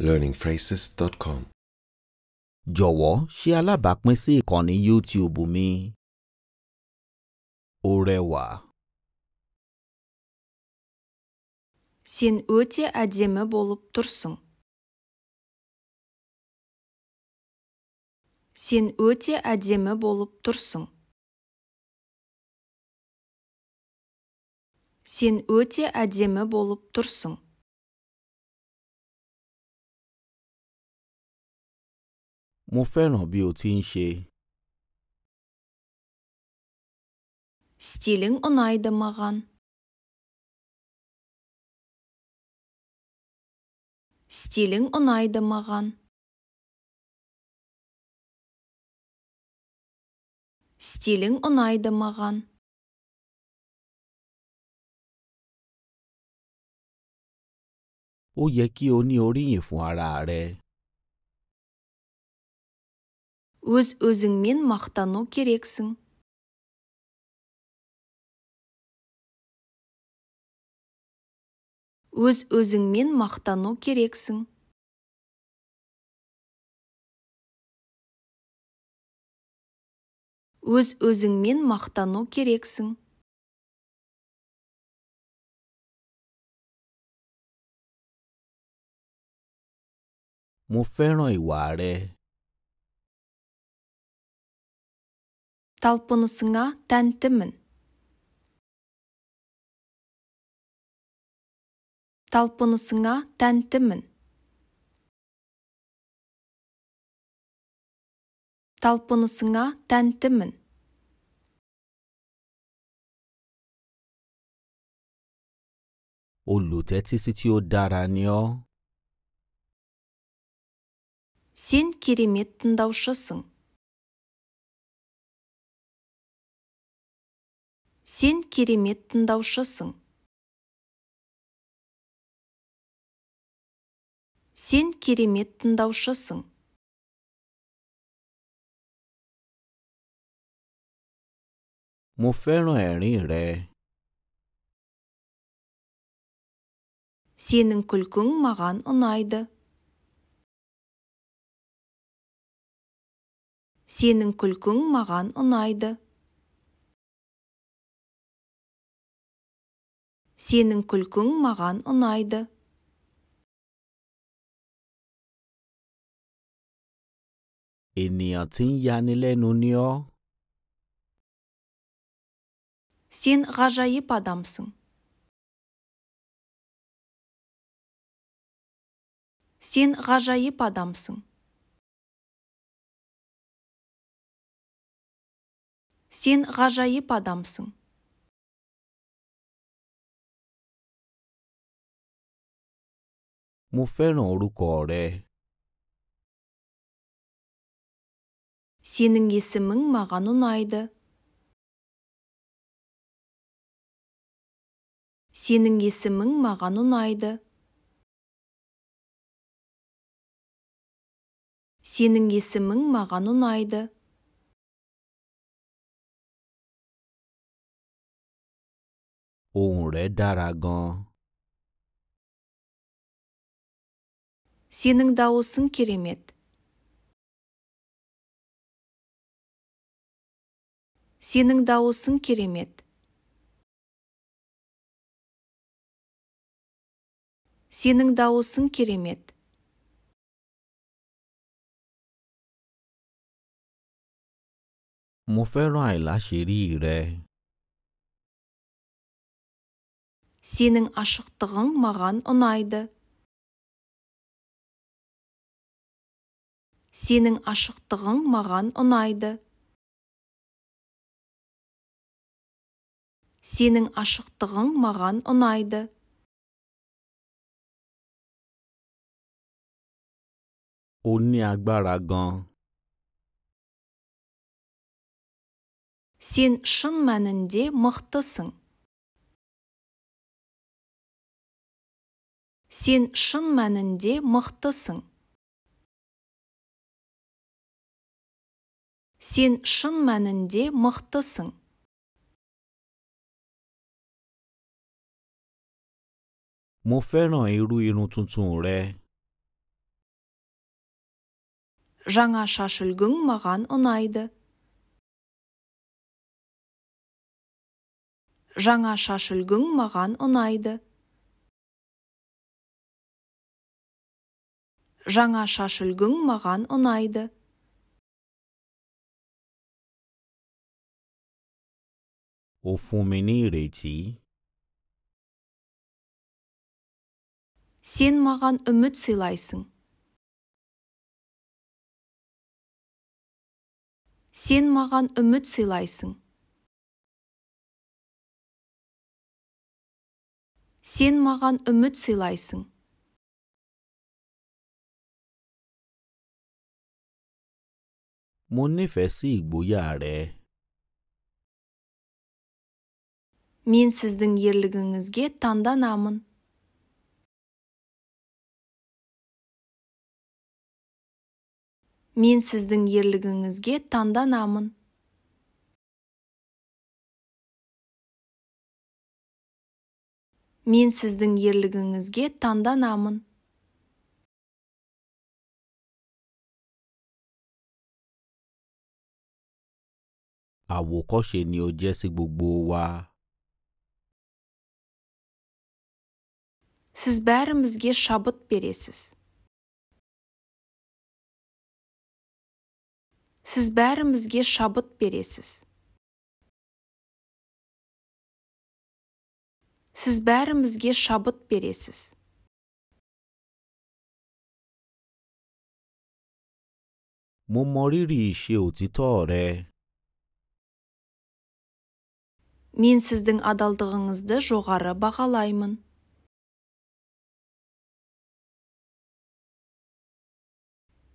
learningphrases.com. jọ̀wọ́ ṣe alábàápín sí ìkànnì YouTube mi. ó rẹwà. Сен өте әдемі болып тұрсың. Сен өте әдемі болып тұрсың. Сен өте әдемі болып тұрсың. mo fẹ́ràn bí o ti ń ṣe. Стилің ұнайды маған. Стилің ұнайды маған. Стилің ұнайды маған. Ó yẹ kí o ní oríyìn fún ara rẹ. өз-өзіңмен мақтану керексің өз-өзіңмен мақтану керексің өз-өзіңмен мақтану керексің Mo fẹ́ràn талпынысыңа тәнтімін талпынысыңа тәнтімін талпынысыңа тәнтімін olùtẹ́tísí сен керемет тыңдаушысың сен керемет тыңдаушысың сен керемет тыңдаушысың сенің күлкің маған ұнайды сенің күлкің маған ұнайды сенің күлкің маған ұнайды Сен ғажайып адамсың. Сен ғажайып адамсың. Сен ғажайып адамсың. Mo fẹ́ràn orúkọ Сенің есімің маған ұнайды. Сенің есімің маған ұнайды. Сенің есімің маған ұнайды. Ohùn ре сенің дауысың керемет сенің дауысың керемет сенің дауысың керемет Mo fẹ́ràn àìláṣẹ́rí Сенің ашықтығың маған ұнайды. сенің ашықтығың маған ұнайды сенің ашықтығың маған ұнайды Оны ní Сен шын мәнінде мықтысың. Сен шын мәнінде мықтысың. сен шын мәнінде мықтысың mo fẹ́ràn irú irun tuntun жаңа шаш маған ұнайды жаңа шаш маған ұнайды жаңа шаш маған ұнайды ó fún mi сен маған үміт сыйлайсың сен маған үміт сыйлайсың сен маған үміт сыйлайсың mo nífẹ̀ẹ́ sí мен сіздің ерлігіңізге таңданамын мен сіздің ерлігіңізге таңданамын мен сіздің ерлігіңізге таңданамын àwòkọ́ṣe ni ó jẹ́ сіз бәрімізге шабыт бересіз сіз бәрімізге шабыт бересіз сіз бәрімізге шабыт бересіз мо mọ rírì ìṣe Мен сіздің адалдығыңызды жоғары бағалаймын.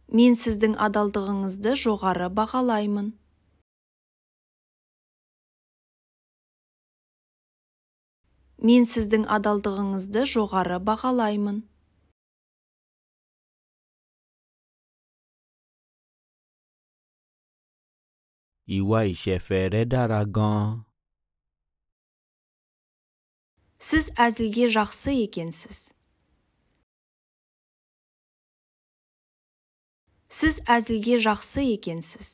мен сіздің адалдығыңызды жоғары бағалаймын мен сіздің адалдығыңызды жоғары бағалаймын Ìwà ìṣẹ̀fẹ̀ rẹ Сіз әзілге жақсы екенсіз. сіз әзілге жақсы екенсіз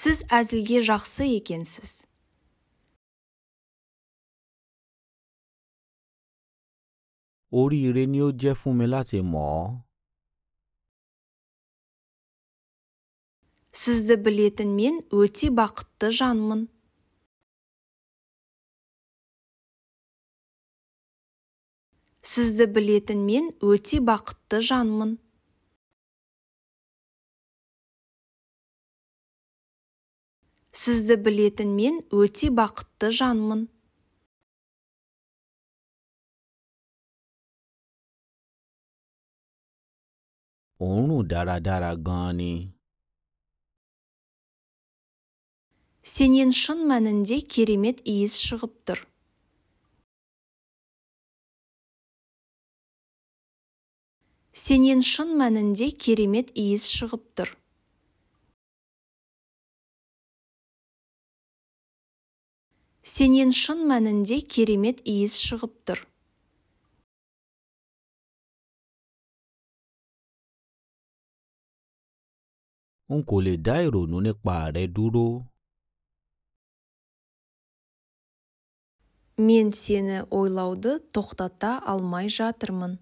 сіз әзілге жақсы екенсіз oríire ni ó jẹ́ fún mi сізді білетін мен өте бақытты жанмын сізді білетін мен өте бақытты жанмын сізді білетін мен өте бақытты жанмын òórùn дара gan сенен шын мәнінде керемет иіс шығып тұр сенен шын мәнінде керемет иіс шығып тұр сенен шын мәнінде керемет иіс шығып тұр n kò lè dá ìrònú nípa мен сені ойлауды тоқтата алмай жатырмын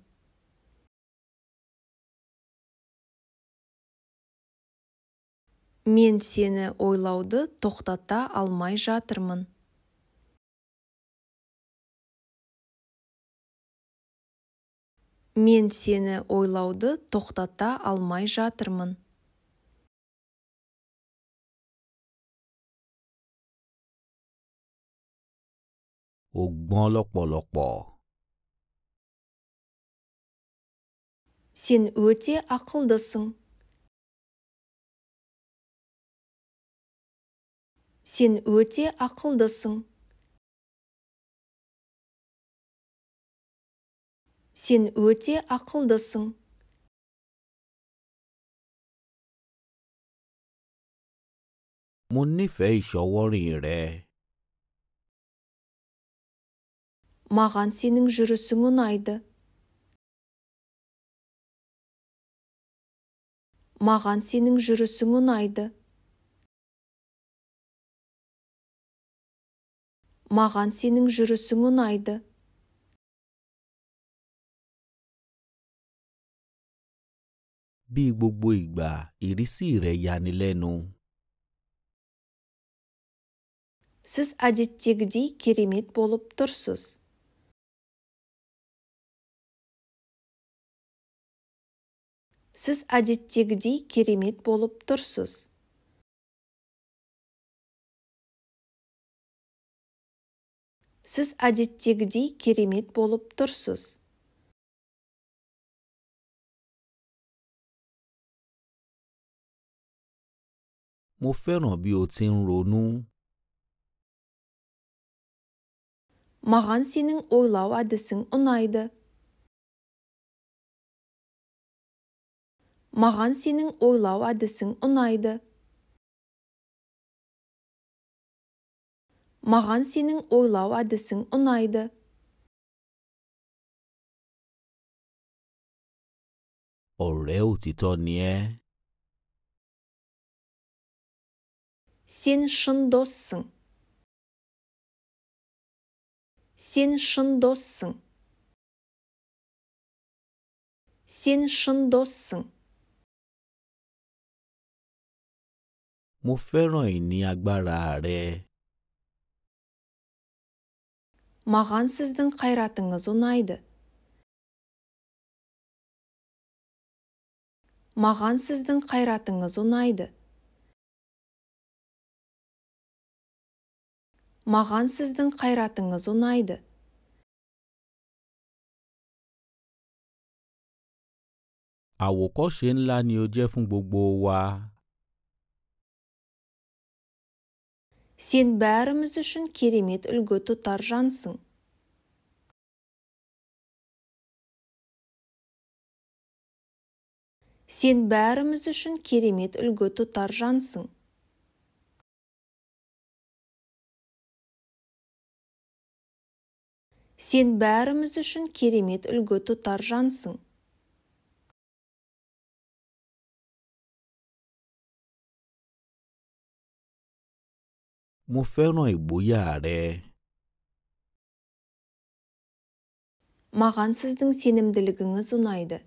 мен сені ойлауды тоқтата алмай жатырмын мен сені ойлауды тоқтата алмай жатырмын ұғбан gbọ́n lọ́pọ̀lọpọ̀. сен өте ақылдысың сен өте ақылдысың сен өте ақылдысың mo nífẹ̀ẹ́ ìṣọwọ́rìn rẹ. маған сенің жүрісің ұнайды маған сенің жүрісің ұнайды маған сенің жүрісің ұнайды bí gbogbo ìgbà сіз әдеттегідей керемет болып тұрсыз сіз әдеттегідей керемет болып тұрсыз сіз әдеттегідей керемет болып тұрсыз мо Маған сенің ойлау әдісің ұнайды. Маған сенің ойлау әдісің ұнайды. маған сенің ойлау әдісің ұнайды ọ̀rẹ́ òtítọ́ ni Сен шын доссың. Сен шын доссың. Сен шын доссың. Mo fẹ́ràn ìní agbára маған сіздің қайратыңыз ұнайды маған сіздің қайратыңыз ұнайды маған сіздің қайратыңыз ұнайды àwòkọ́ṣe ńlá ni o jẹ́ fún gbogbo сен бәріміз үшін керемет үлгі тұтар жансың сен бәріміз үшін керемет үлгі тұтар жансың сен бәріміз үшін керемет үлгі тұтар жансың Mo fẹ́ràn ìgboyà rẹ. Маған сіздің сенімділігіңіз ұнайды.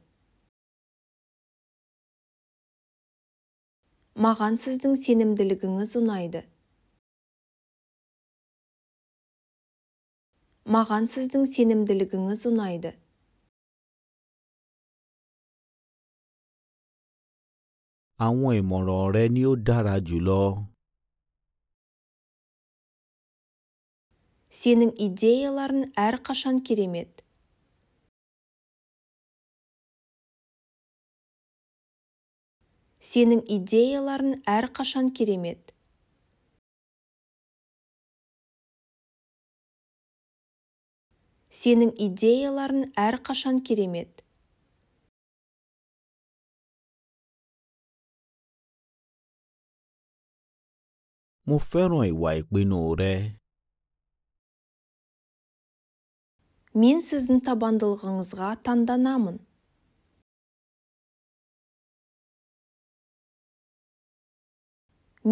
Маған сіздің сенімділігіңіз ұнайды. Маған сіздің сенімділігіңіз ұнайды. Àwọn ìmọ̀ràn rẹ ni ó jùlọ. сенің идеяларың қашан керемет сенің идеяларың қашан керемет сенің идеяларың әрқашан керемет mo fẹ́ràn ìwà ìpinnu rẹ. мен сіздің табандылығыңызға таңданамын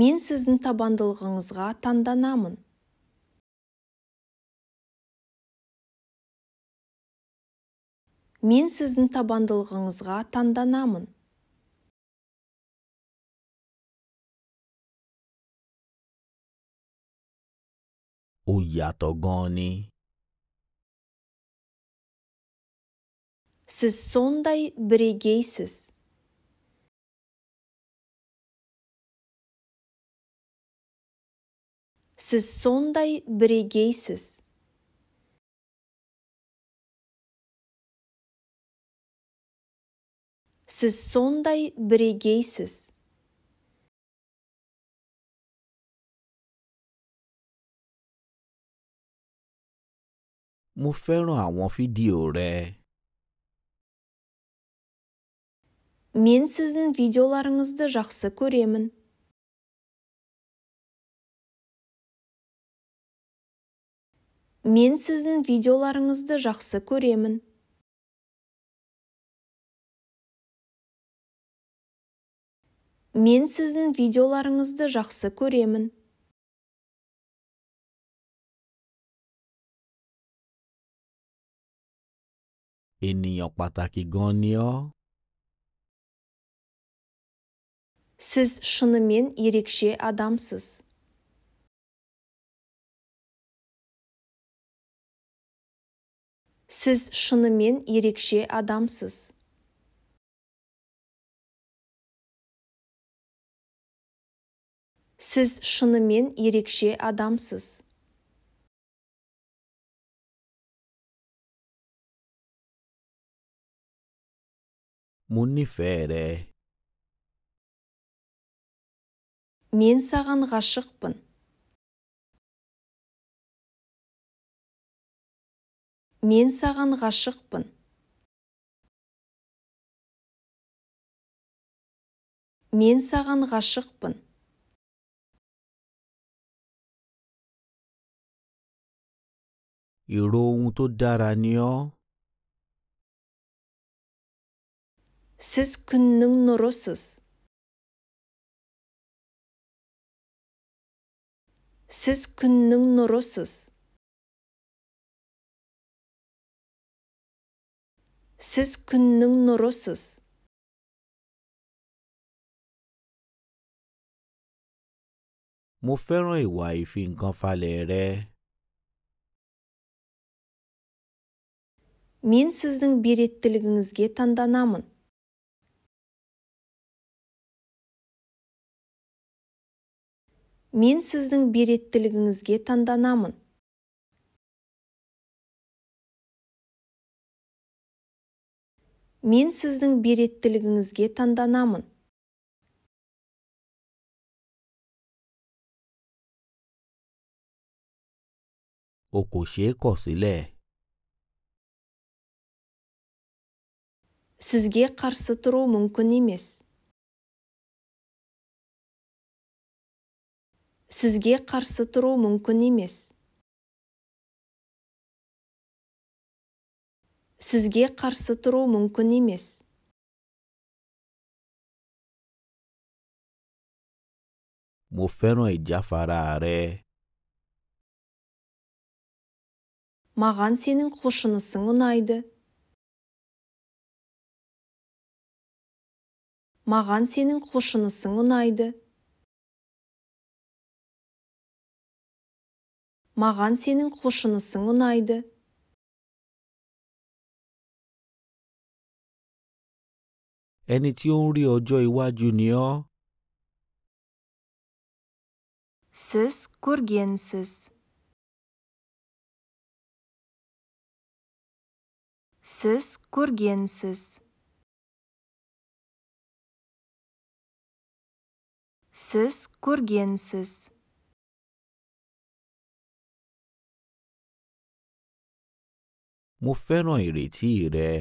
мен сіздің табандылығыңызға таңданамын мен сіздің табандылығыңызға таңданамын ó siz so'nday birigaysiz siz so'nday birigaysiz siz so'nday birigaysiz mo fẹ́ràn àwọn fídíò мен сіздің видеоларыңызды жақсы көремін мен сіздің видеоларыңызды жақсы көремін мен сіздің видеоларыңызды жақсы көремін ènìyàn pàtàkì gan ni сіз шынымен ерекше адамсыз сіз шынымен ерекше адамсыз сіз шынымен ерекше адамсыз munifere мен саған ғашықпын мен саған ғашықпын мен саған ғашықпын èrò ohun tó dára сіз күннің нұрысыз сіз күннің нұрысыз сіз күннің нұрысыз mo ìwà мен сіздің береттілігіңізге таңданамын мен сіздің береттілігіңізге таңданамын мен сіздің береттілігіңізге таңданамын о kò ṣeé сізге қарсы тұру мүмкін емес сізге қарсы тұру мүмкін емес сізге қарсы тұру мүмкін емес mo fẹ́ràn ìjáfara rẹ. маған сенің құлшынысың ұнайды маған сенің құлшынысың ұнайды маған сенің құлшынысың ұнайды ẹni tí ó ń rí ọjọ́ сіз көргенсіз сіз көргенсіз сіз көргенсіз mo fẹ́ràn ìrètí rẹ.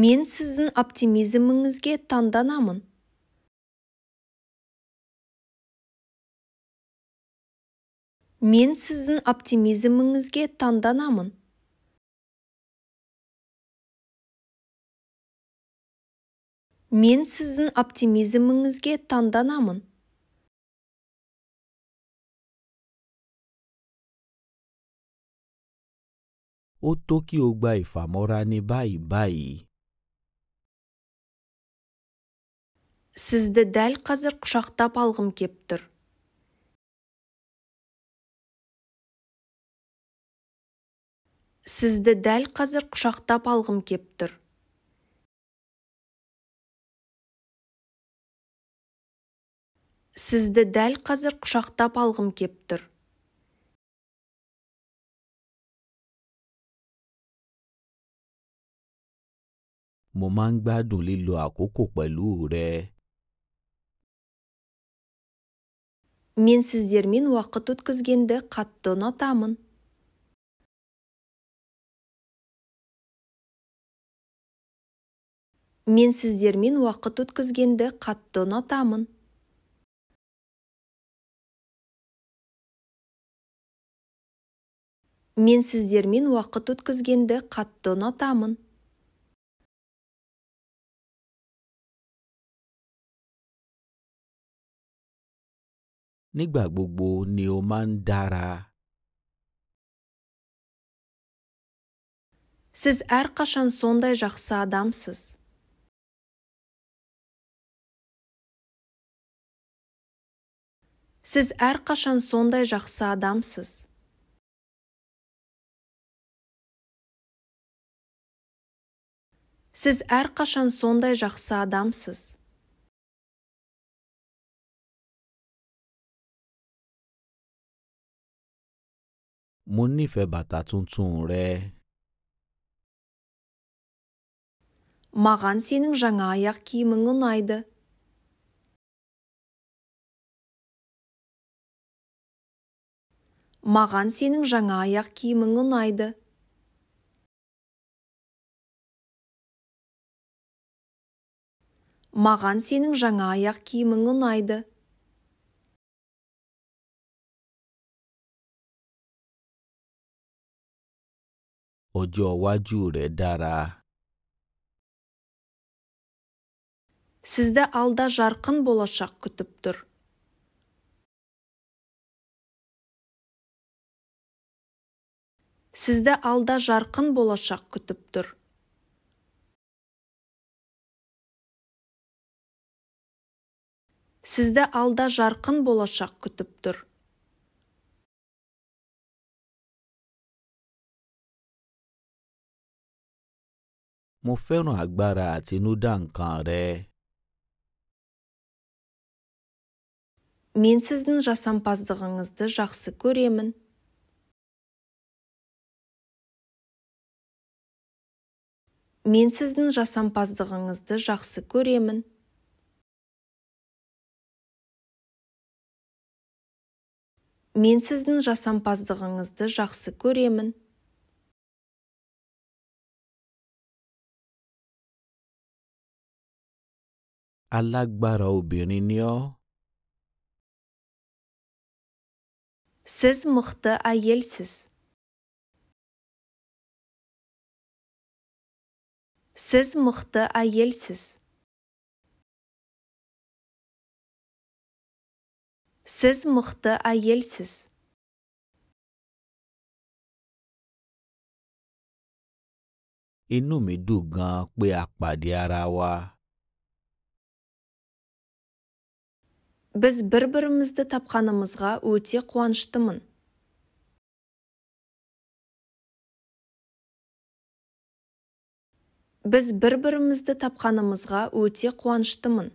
Мен сіздің оптимизміңізге таңданамын. Мен сіздің оптимизміңізге таңданамын. Мен сіздің оптимизміңізге таңданамын. ó tó kí o gba ìfàmọ́ra ní báyìí báyìí. сізді дәл қазір құшақтап алғым кеп тұр сізді дәл қазір құшақтап алғым кеп тұр сізді дәл қазір құшақтап алғым кеп тұр mo máa ń gbádùn lílo àkókò pẹ̀lú мен сіздермен уақыт өткізгенді қатты ұнатамын мен сіздермен уақыт өткізгенді қатты ұнатамын мен сіздермен уақыт өткізгенді қатты ұнатамын nígbà gbogbo ni o máa ń dára. сіз әрқашан сондай жақсы адамсыз сіз әрқашан сондай жақсы адамсыз сіз әрқашан сондай жақсы адамсыз Mo nífẹ̀ẹ́ bàtà tuntun rẹ. Маған сенің жаңа аяқ киімің ұнайды. Маған сенің жаңа аяқ киімің ұнайды. Маған сенің жаңа аяқ киімің ұнайды. ọjọ́ iwájú rẹ̀ dára. сізді алда жарқын болашақ күтіп тұр сізді алда жарқын болашақ күтіп тұр сізді алда жарқын болашақ күтіп тұр Mo fẹ́ràn agbára àtinúdá nǹkan rẹ. Мен сіздің жасампаздығыңызды жақсы көремін. Мен сіздің жасампаздығыңызды жақсы көремін. Мен сіздің жасампаздығыңызды жақсы көремін. alágbára obìnrin Сіз мұқты әйелсіз. Сіз мұқты әйелсіз. Сіз мұқты әйелсіз. Ину ме пе ақпаде ара біз бір-бірімізді тапқанымызға өте қуаныштымын біз бір-бірімізді тапқанымызға өте қуаныштымын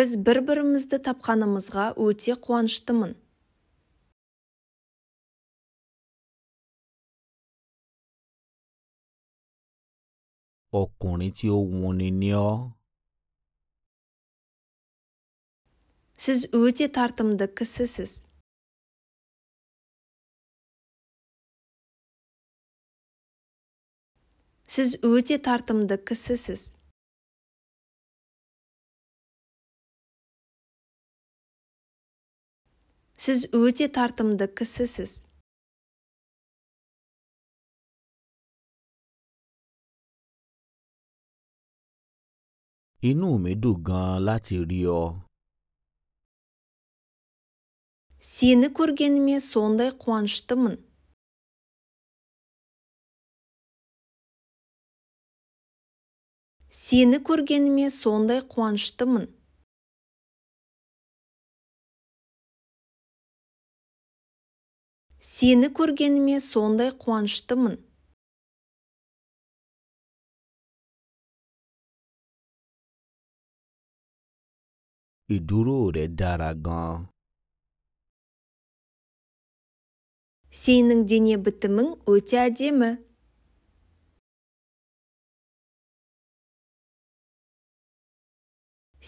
біз бір-бірімізді тапқанымызға өте қуаныштымын ọkùnrin tí ó ni сіз өте тартымды кісісіз сіз өте тартымды кісісіз сіз өте тартымды кісісіз Inú mi dùn gan-an láti rí ọ. Сені көргеніме сондай қуаныштымын. Сені көргеніме сондай қуаныштымын. Сені көргеніме сондай қуаныштымын. Ìdúró rẹ̀ dára gan Сенің дене бітімің өте әдемі.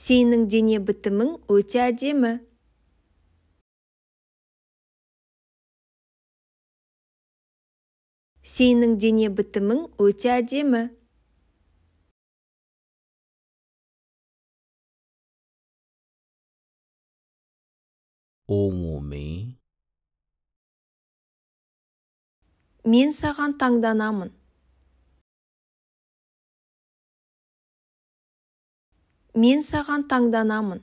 Сенің дене бітімің өте әдемі. Сенің дене бітімің өте әдемі. ohùn mi. Мен саған таңданамын. Мен саған таңданамын.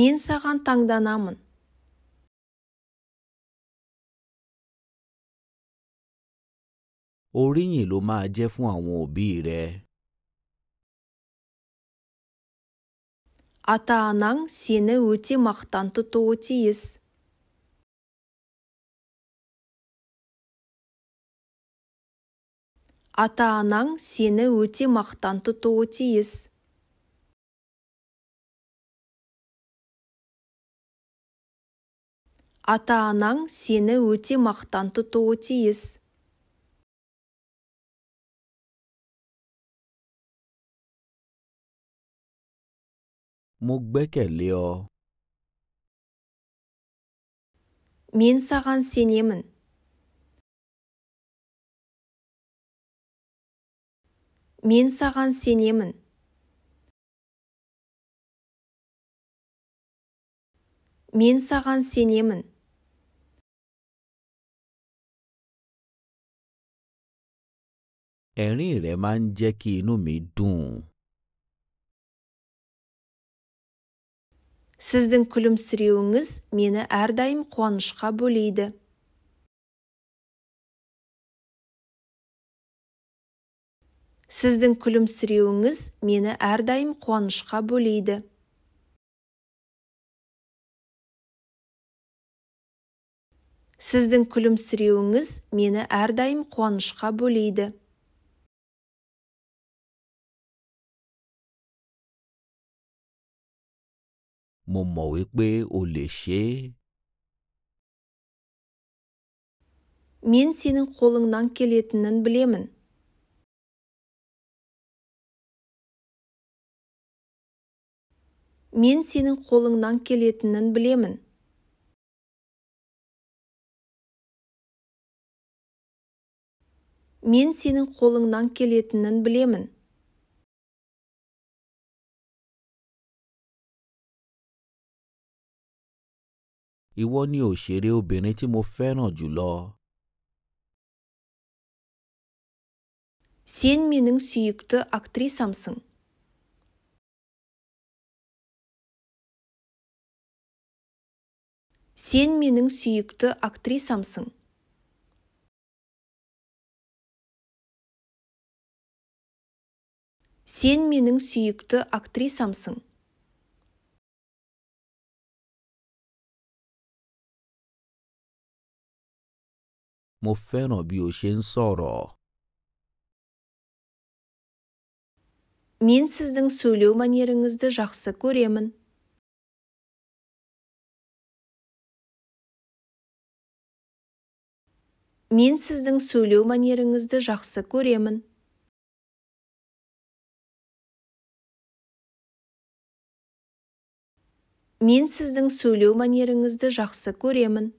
Мен саған таңданамын. Oríyìn ló máa jẹ́ fún àwọn òbí ата-анаң сені өте мақтан тұтуы тиіс ата-анаң сені өте мақтан тұтуы тиіс ата-анаң сені өте мақтан тұтуы тиіс мо gbẹ́kẹ̀lé мен саған сенемін мен саған сенемін мен саған сенемін ẹ̀rín rẹ̀ máa ń jẹ́ kí сіздің күлімсіреуіңіз мені әрдайым қуанышқа бөлейді сіздің күлімсіреуіңіз мені әрдайым қуанышқа бөлейді сіздің күлімсіреуіңіз мені әрдайым қуанышқа бөлейді mo mọ̀ wípé o lè ṣe é. Мен сенің қолыңнан келетінін білемін. Мен сенің қолыңнан келетінін білемін. Мен сенің қолыңнан келетінін білемін. Ìwọ ni òṣèré obìnrin tí mo fẹ́ràn jùlọ. Сен менің сүйікті актрисамсың. Сен менің сүйікті актрисамсың. Сен менің сүйікті актрисамсың. Mo fẹ́ràn bí o ṣe ń sọ̀rọ̀. Мен сіздің сөйлеу мәнеріңізді жақсы көремін. Мен сіздің сөйлеу мәнеріңізді жақсы көремін. Мен сіздің сөйлеу мәнеріңізді жақсы көремін.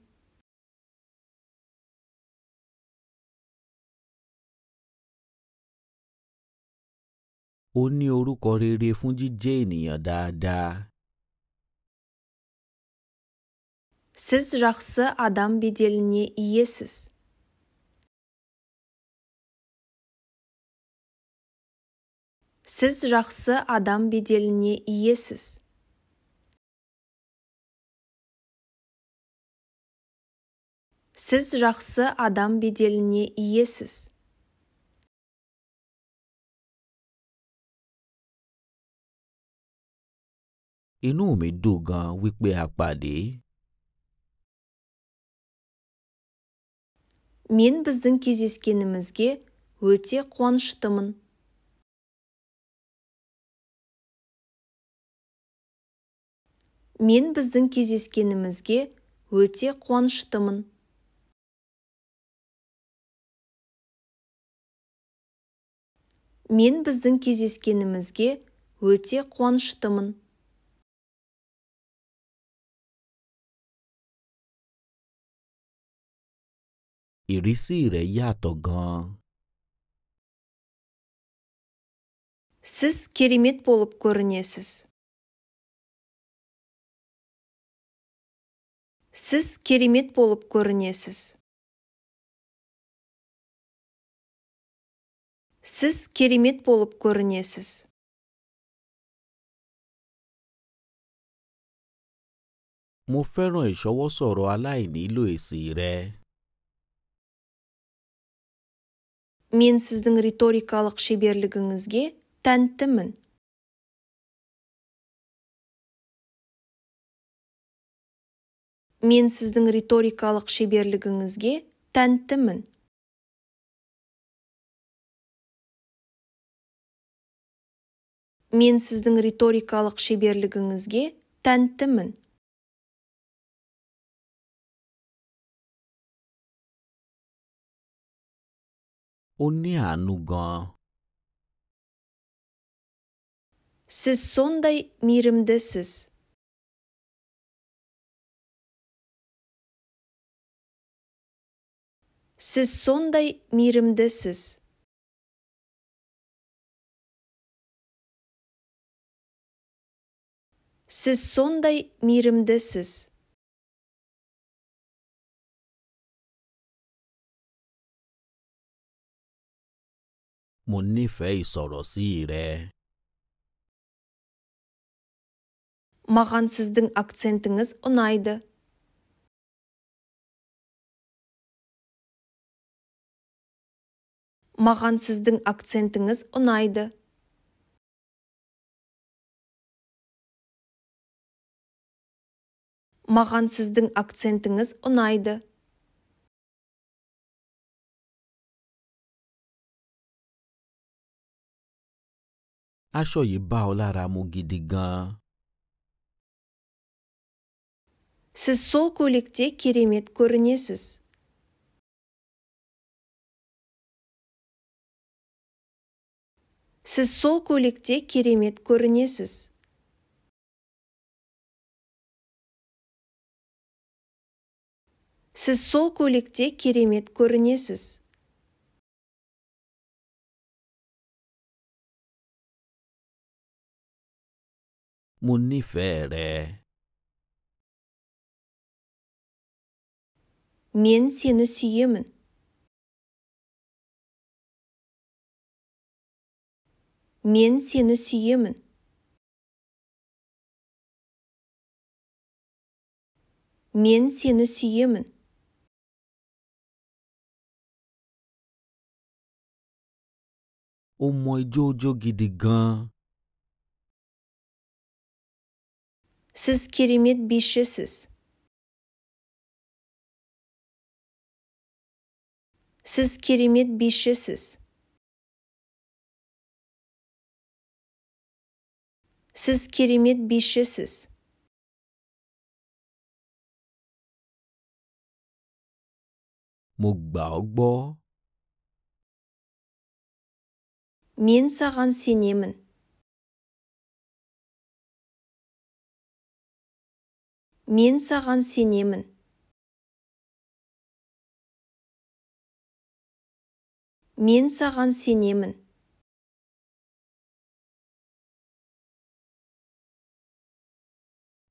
Ó ní orúkọ rere fún jíjẹ́ ènìyàn dáadáa. Сіз жақсы адам беделіне иесіз. Сіз жақсы адам беделіне иесіз. Сіз жақсы адам беделіне иесіз. inú mi dùn gan wípé a pàdé. мен біздің кездескенімізге өте қуаныштымын мен біздің кездескенімізге өте қуаныштымын мен біздің кездескенімізге өте қуаныштымын ìrísí rẹ̀ yàtọ̀ gan Сіз керемет болып көрінесіз. Сіз керемет болып көрінесіз. Сіз керемет болып көрінесіз. мо fẹ́ràn ìṣọwọ́sọ̀rọ̀ aláìnílò èsì rẹ. мен сіздің риторикалық шеберлігіңізге тәнтімін мен сіздің риторикалық шеберлігіңізге тәнтімін мен сіздің риторикалық шеберлігіңізге тәнтімін ó ní àánú gan-an. Siz sonday mirimdesiz. Siz sonday mirimdesiz. Siz sonday mirimdesiz. mo nífẹ̀ẹ́ ìsọ̀rọ̀ sí rẹ. маған сіздің акцентіңіз ұнайды маған сіздің акцентіңіз ұнайды маған сіздің акцентіңіз ұнайды aṣọ yìí bá ọ lára mu gidi gan сіз сол көйлекте керемет көрінесіз сіз сол көйлекте керемет көрінесіз сіз сол көйлекте керемет көрінесіз mo nífẹ̀ẹ́ rẹ. Мен сені сүйемін. Мен сені сүйемін. Мен сені сүйемін. Ó mọ ijó сіз керемет бишісіз сіз керемет бишісіз сіз керемет бишісіз мо гба мен саған сенемін мен саған сенемін мен саған сенемін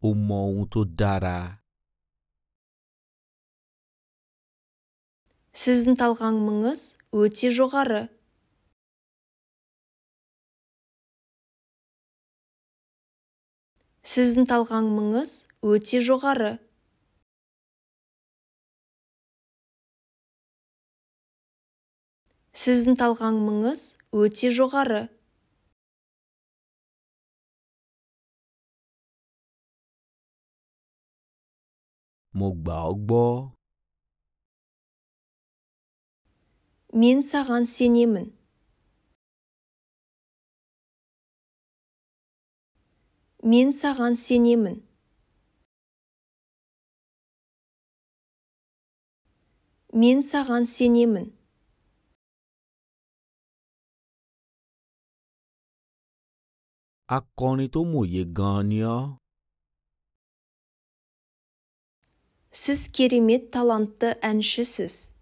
او дара ohun Сіздің талғамыңыз өте жоғары. сіздің талғамыңыз өте жоғары сіздің талғамыңыз өте жоғары mo gbà мен саған сенемін мен саған сенемін мен саған сенемін akọni tó mòye gan сіз керемет талантты әншісіз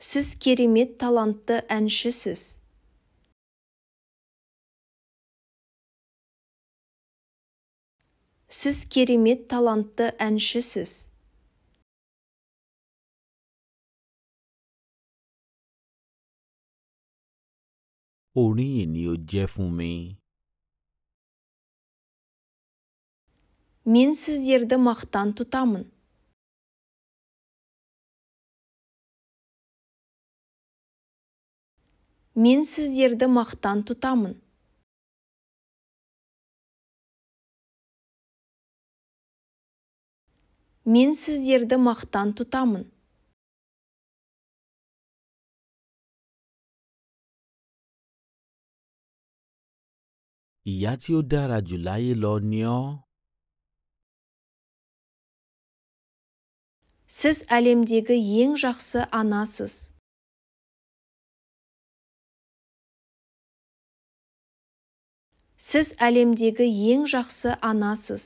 сіз керемет талантты әншісіз сіз керемет талантты әншісіз Oríyìn ені o Мен сіздерді мақтан тұтамын. мен сіздерді мақтан тұтамын мен сіздерді мақтан тұтамын ìyá tí ó dára jù láyé lọ ni ọ. сіз әлемдегі ең жақсы анасыз сіз әлемдегі ең жақсы анасыз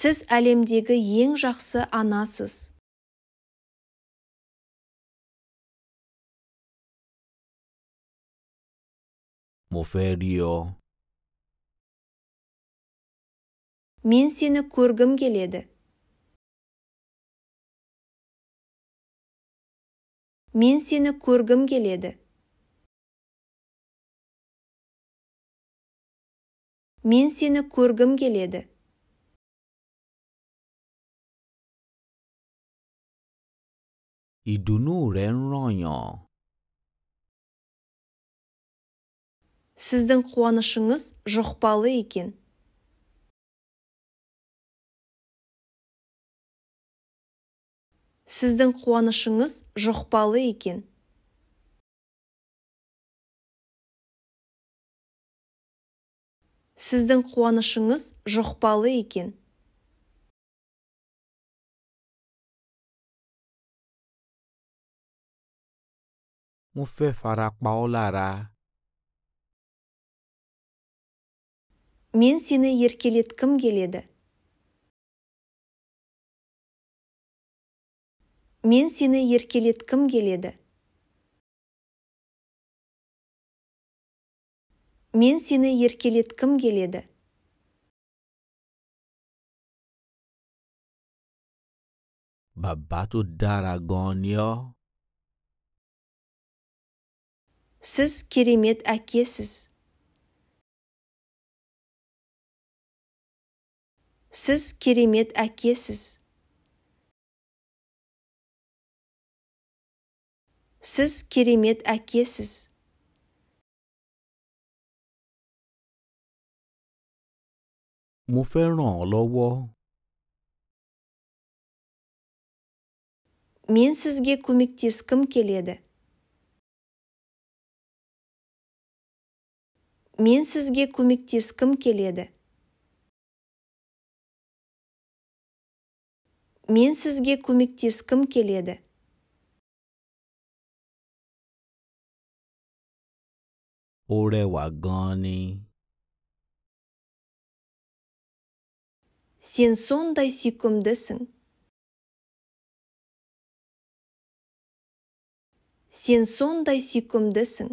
сіз әлемдегі ең жақсы анасыз Моферио. Мен сені көргім келеді. мен сені көргім келеді мен сені көргім келеді ìdùnnú rẹ ń сіздің қуанышыңыз жұқпалы екен сіздің қуанышыңыз жұқпалы екен сіздің қуанышыңыз жұқпалы екен Муфе фарақ баулара Мен сені кім келеді. мен сені еркелеткім келеді мен сені еркелеткім келеді Бабату дарагонио Сіз керемет әкесіз. Сіз керемет әкесіз. сіз керемет әкесіз mo fẹ́ мен сізге көмектескім келеді мен сізге көмектескім келеді мен сізге көмектескім келеді Ó rẹwà gan ni. Сен сондай сүйкімдісің. Сен сондай сүйкімдісің.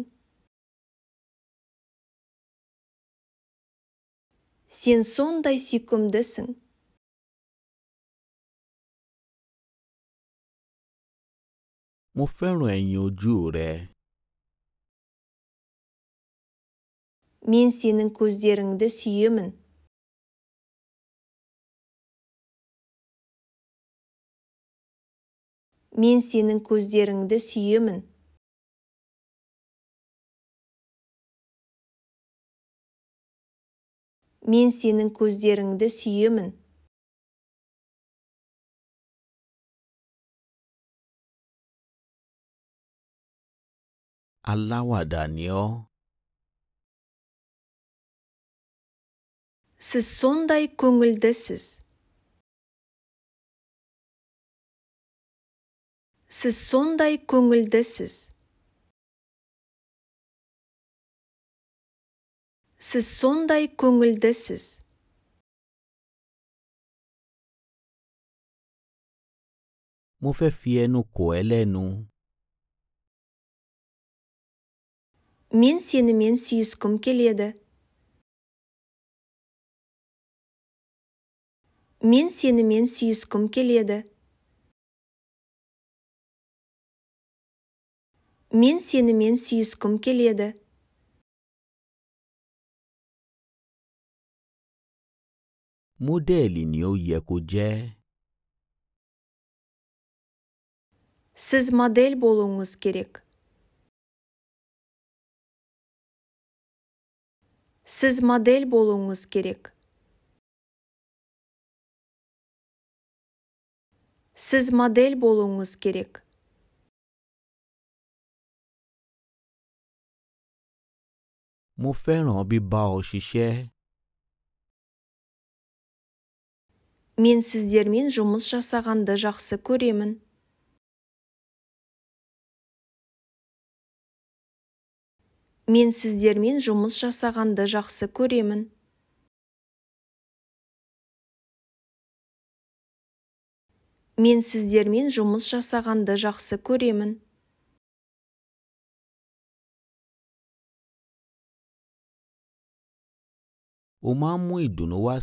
Сен сондай сүйкімдісің. мо fẹ́ràn ẹ̀yìn ojú rẹ. мен сенің көздеріңді сүйемін мен сенің көздеріңді сүйемін мен сенің көздеріңді сүйемін Allah wa Daniel oh. сіз сондай көңілдісіз сіз сондай көңілдісіз сіз сондай көңілдісіз mo fẹ́ мен сенімен сүйіскім келеді мен сенімен сүйіскім келеді мен сенімен сүйіскім келеді модель ni ó сіз модель болуыңыз керек сіз модель болуыңыз керек сіз модель болуыңыз керек мен сіздермен жұмыс жасағанды жақсы көремін мен сіздермен жұмыс жасағанды жақсы көремін мен сіздермен жұмыс жасағанды жақсы көремін ó máa ń mú ìdùnnú wá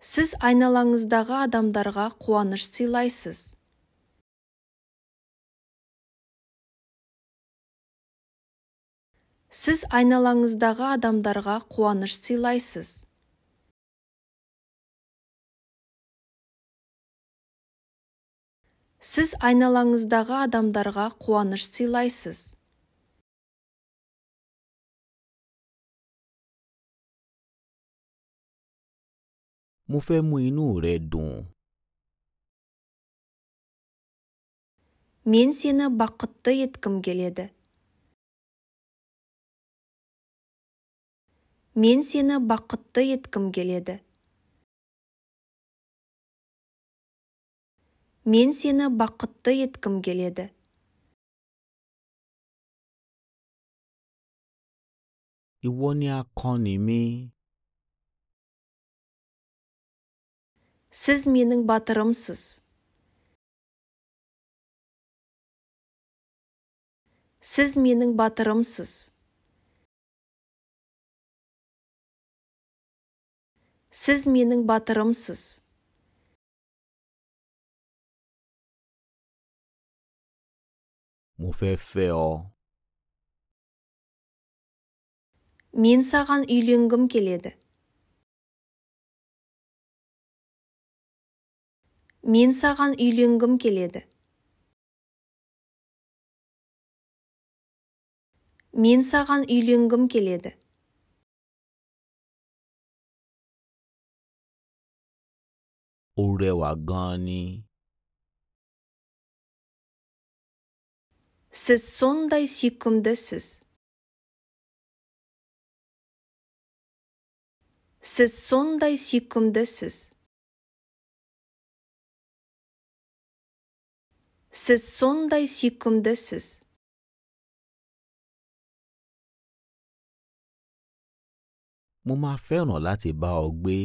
сіз айналаңыздағы адамдарға қуаныш сыйлайсыз сіз айналаңыздағы адамдарға қуаныш сыйлайсыз сіз айналаңыздағы адамдарға қуаныш сыйлайсыз mo fẹ́ му ину дун мен сені бақытты еткім келеді мен сені бақытты еткім келеді мен сені бақытты еткім келеді ìwọ ni akọni сіз менің батырымсыз сіз менің батырымсыз сіз менің батырымсыз муфефео Мен саған үйленгім келеді. Мен саған үйленгім келеді. Мен саған үйленгім келеді. Ó rẹwà gan-an ni. Siz сондай сүйкімдісіз. Сіз сондай сүйкімдісіз. Сіз сондай сүйкімдісіз. Mo máa fẹ́ràn láti bá ọ gbé.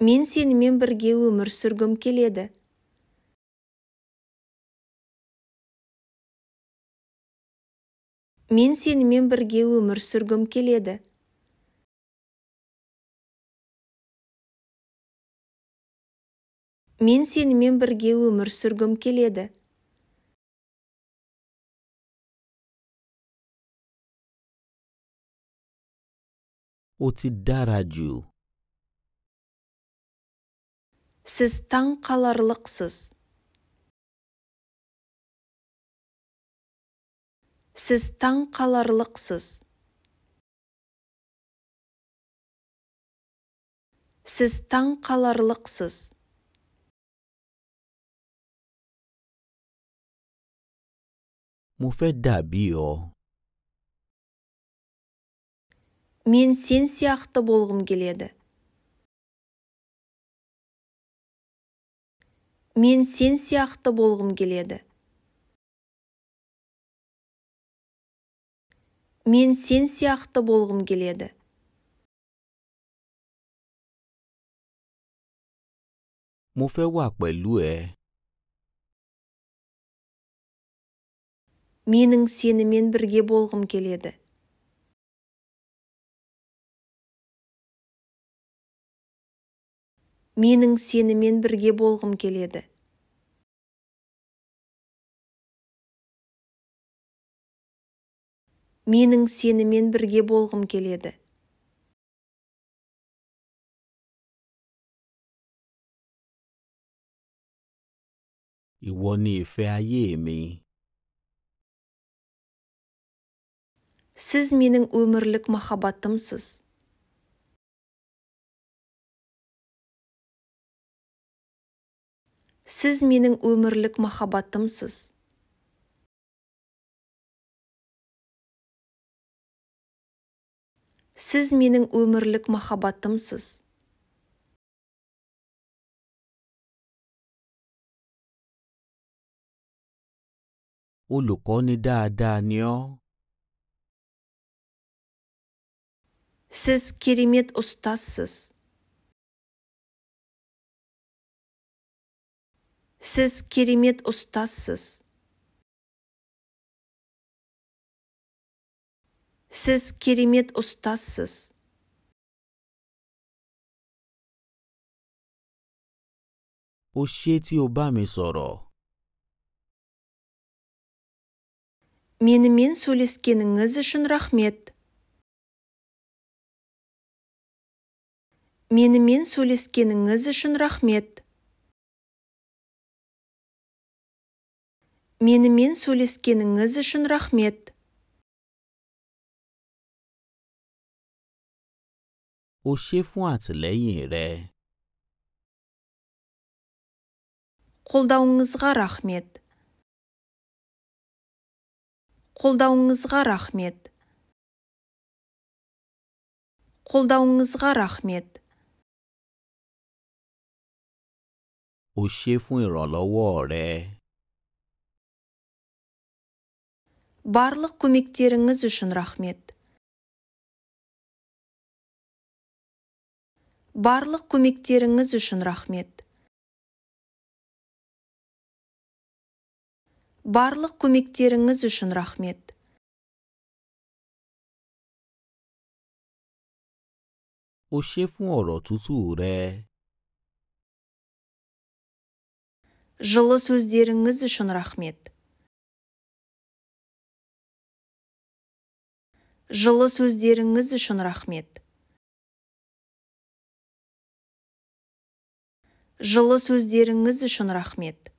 мен сенімен бірге өмір сүргім келеді мен сенімен бірге өмір сүргім келеді мен сенімен бірге өмір сүргім келеді ó ti сіз таң қаларлықсыз сіз таң қаларлықсыз сіз таң қаларлықсыз mo fẹ́ мен сен сияқты болғым келеді мен сен сияқты болғым келеді мен сен сияқты болғым келеді менің сенімен бірге болғым келеді менің сенімен бірге болғым келеді менің сенімен бірге болғым келеді Сіз менің өмірлік махаббатымсыз. сіз менің өмірлік махаббатымсыз сіз менің өмірлік махаббатымсыз olùkọ́ni dáadáa ni ọ́. сіз керемет ұстазсыз сіз керемет ұстазсыз сіз керемет ұстазсыз ó ṣé tí менімен сөйлескеніңіз үшін рахмет менімен сөйлескеніңіз үшін рахмет менімен сөйлескеніңіз үшін рахмет o ṣé fún rẹ. қолдауыңызға рахмет қолдауыңызға рахмет қолдауыңызға рахмет o ṣé fún барлық көмектеріңіз үшін рахмет барлық көмектеріңіз үшін рахмет барлық көмектеріңіз үшін рахмет Ó ṣé fún ọ̀rọ̀ Жылы сөздеріңіз үшін рахмет. жылы сөздеріңіз үшін рахмет жылы сөздеріңіз үшін рахмет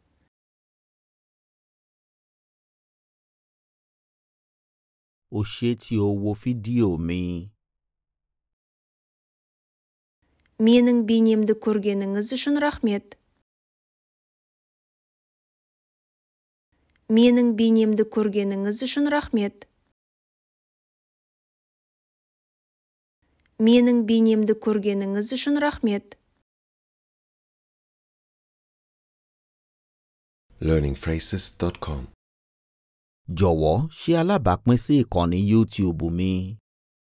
менің бейнемді көргеніңіз үшін рахмет менің бейнемді көргеніңіз үшін рахмет менің бейнемді көргеніңіз үшін рахмет learningphrases.com jọ̀wọ́ ṣe alábàápín sí ìkànnì youtube mi